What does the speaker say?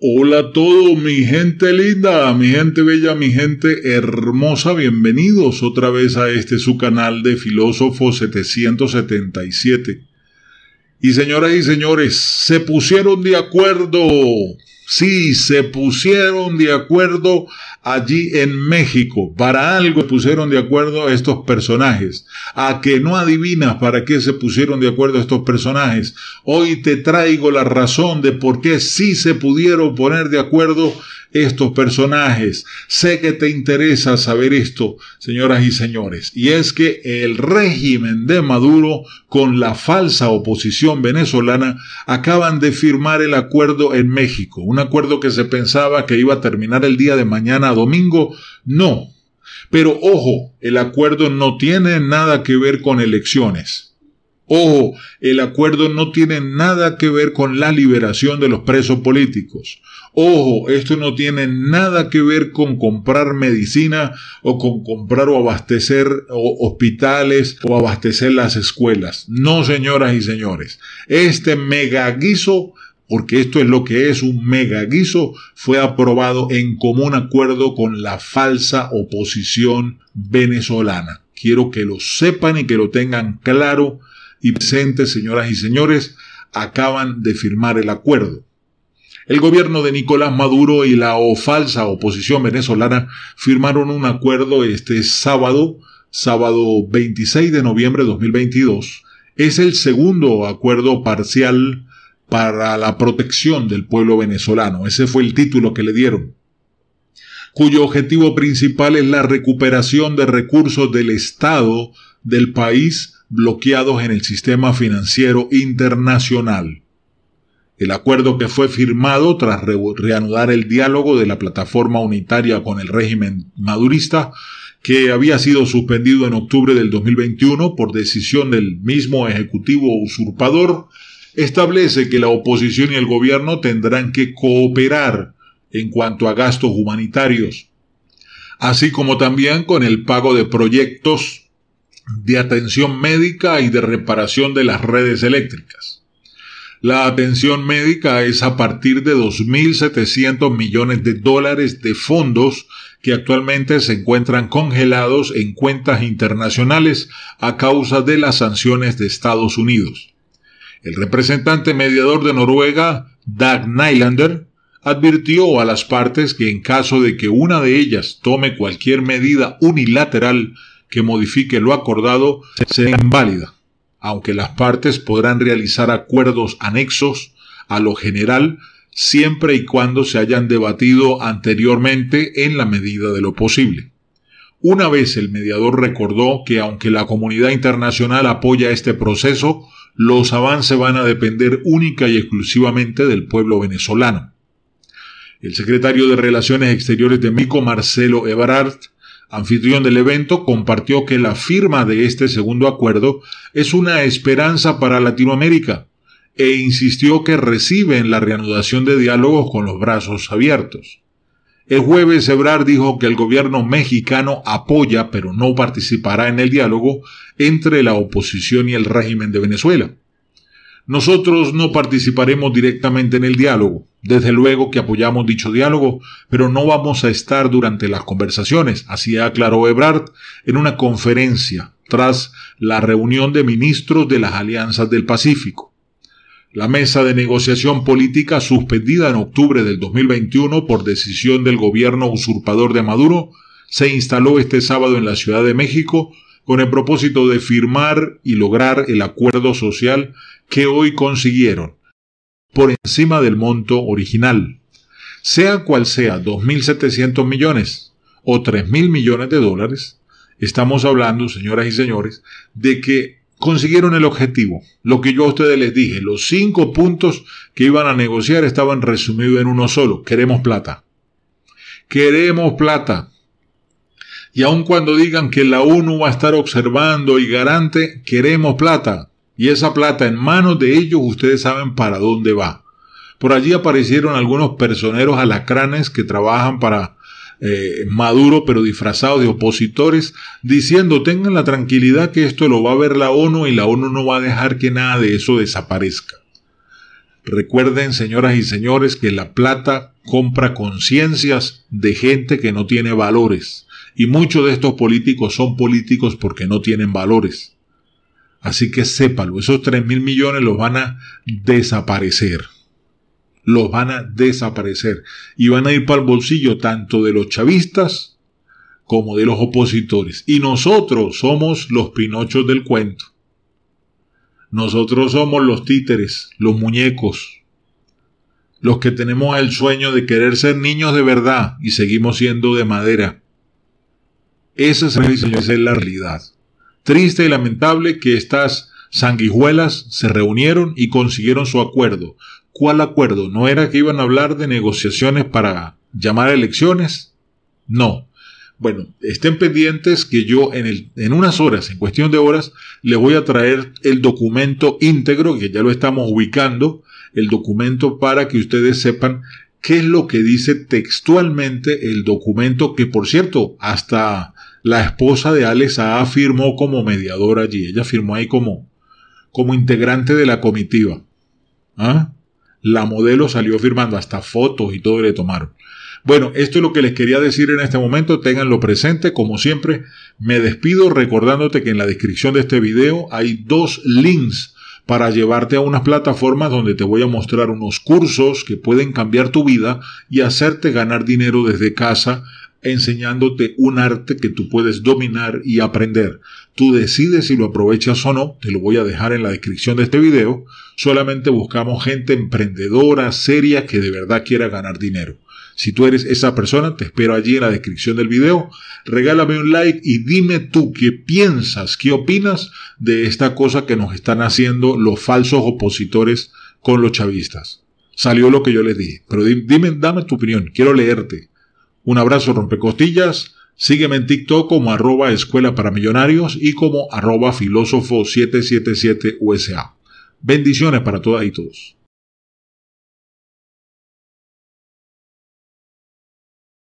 Hola a todos, mi gente linda, mi gente bella, mi gente hermosa, bienvenidos otra vez a este su canal de Filósofo 777. Y señoras y señores, se pusieron de acuerdo Sí, se pusieron de acuerdo allí en México. Para algo pusieron de acuerdo estos personajes. A que no adivinas para qué se pusieron de acuerdo estos personajes. Hoy te traigo la razón de por qué sí se pudieron poner de acuerdo estos personajes. Sé que te interesa saber esto, señoras y señores, y es que el régimen de Maduro con la falsa oposición venezolana acaban de firmar el acuerdo en México, un acuerdo que se pensaba que iba a terminar el día de mañana domingo, no. Pero ojo, el acuerdo no tiene nada que ver con elecciones. Ojo, el acuerdo no tiene nada que ver con la liberación de los presos políticos. Ojo, esto no tiene nada que ver con comprar medicina o con comprar o abastecer hospitales o abastecer las escuelas. No, señoras y señores. Este megaguiso porque esto es lo que es un megaguiso, fue aprobado en común acuerdo con la falsa oposición venezolana. Quiero que lo sepan y que lo tengan claro y presentes, señoras y señores, acaban de firmar el acuerdo. El gobierno de Nicolás Maduro y la falsa oposición venezolana firmaron un acuerdo este sábado, sábado 26 de noviembre de 2022. Es el segundo acuerdo parcial para la protección del pueblo venezolano. Ese fue el título que le dieron cuyo objetivo principal es la recuperación de recursos del Estado del país bloqueados en el sistema financiero internacional. El acuerdo que fue firmado tras reanudar el diálogo de la plataforma unitaria con el régimen madurista, que había sido suspendido en octubre del 2021 por decisión del mismo Ejecutivo usurpador, establece que la oposición y el gobierno tendrán que cooperar en cuanto a gastos humanitarios, así como también con el pago de proyectos de atención médica y de reparación de las redes eléctricas. La atención médica es a partir de 2.700 millones de dólares de fondos que actualmente se encuentran congelados en cuentas internacionales a causa de las sanciones de Estados Unidos. El representante mediador de Noruega, Dag Nylander, advirtió a las partes que en caso de que una de ellas tome cualquier medida unilateral, que modifique lo acordado sea inválida, aunque las partes podrán realizar acuerdos anexos a lo general siempre y cuando se hayan debatido anteriormente en la medida de lo posible. Una vez el mediador recordó que aunque la comunidad internacional apoya este proceso, los avances van a depender única y exclusivamente del pueblo venezolano. El secretario de Relaciones Exteriores de Mico, Marcelo Ebrard, anfitrión del evento, compartió que la firma de este segundo acuerdo es una esperanza para Latinoamérica e insistió que reciben la reanudación de diálogos con los brazos abiertos. El jueves Ebrard dijo que el gobierno mexicano apoya pero no participará en el diálogo entre la oposición y el régimen de Venezuela. Nosotros no participaremos directamente en el diálogo. Desde luego que apoyamos dicho diálogo, pero no vamos a estar durante las conversaciones, así aclaró Ebrard en una conferencia tras la reunión de ministros de las Alianzas del Pacífico. La mesa de negociación política suspendida en octubre del 2021 por decisión del gobierno usurpador de Maduro se instaló este sábado en la Ciudad de México con el propósito de firmar y lograr el acuerdo social que hoy consiguieron, por encima del monto original, sea cual sea 2.700 millones o 3.000 millones de dólares, estamos hablando, señoras y señores, de que consiguieron el objetivo. Lo que yo a ustedes les dije, los cinco puntos que iban a negociar estaban resumidos en uno solo. Queremos plata. Queremos plata. Y aun cuando digan que la ONU va a estar observando y garante, queremos plata. Y esa plata en manos de ellos ustedes saben para dónde va. Por allí aparecieron algunos personeros alacranes que trabajan para eh, Maduro, pero disfrazados de opositores, diciendo tengan la tranquilidad que esto lo va a ver la ONU y la ONU no va a dejar que nada de eso desaparezca. Recuerden, señoras y señores, que la plata compra conciencias de gente que no tiene valores. Y muchos de estos políticos son políticos porque no tienen valores. Así que sépalo, esos 3 mil millones los van a desaparecer. Los van a desaparecer. Y van a ir para el bolsillo tanto de los chavistas como de los opositores. Y nosotros somos los pinochos del cuento. Nosotros somos los títeres, los muñecos, los que tenemos el sueño de querer ser niños de verdad y seguimos siendo de madera. Esa es la realidad. Triste y lamentable que estas sanguijuelas se reunieron y consiguieron su acuerdo. ¿Cuál acuerdo? ¿No era que iban a hablar de negociaciones para llamar a elecciones? No. Bueno, estén pendientes que yo en, el, en unas horas, en cuestión de horas, les voy a traer el documento íntegro, que ya lo estamos ubicando, el documento para que ustedes sepan qué es lo que dice textualmente el documento, que por cierto, hasta la esposa de Alex A firmó como mediadora allí. Ella firmó ahí como, como integrante de la comitiva. ¿Ah? La modelo salió firmando hasta fotos y todo le tomaron. Bueno, esto es lo que les quería decir en este momento, Ténganlo presente, como siempre, me despido recordándote que en la descripción de este video hay dos links para llevarte a unas plataformas donde te voy a mostrar unos cursos que pueden cambiar tu vida y hacerte ganar dinero desde casa enseñándote un arte que tú puedes dominar y aprender. Tú decides si lo aprovechas o no, te lo voy a dejar en la descripción de este video. Solamente buscamos gente emprendedora, seria, que de verdad quiera ganar dinero. Si tú eres esa persona, te espero allí en la descripción del video. Regálame un like y dime tú qué piensas, qué opinas de esta cosa que nos están haciendo los falsos opositores con los chavistas. Salió lo que yo les dije, pero dime, dame tu opinión, quiero leerte. Un abrazo rompecostillas. Sígueme en TikTok como arroba escuela para millonarios y como arroba filósofo 777 USA. Bendiciones para todas y todos.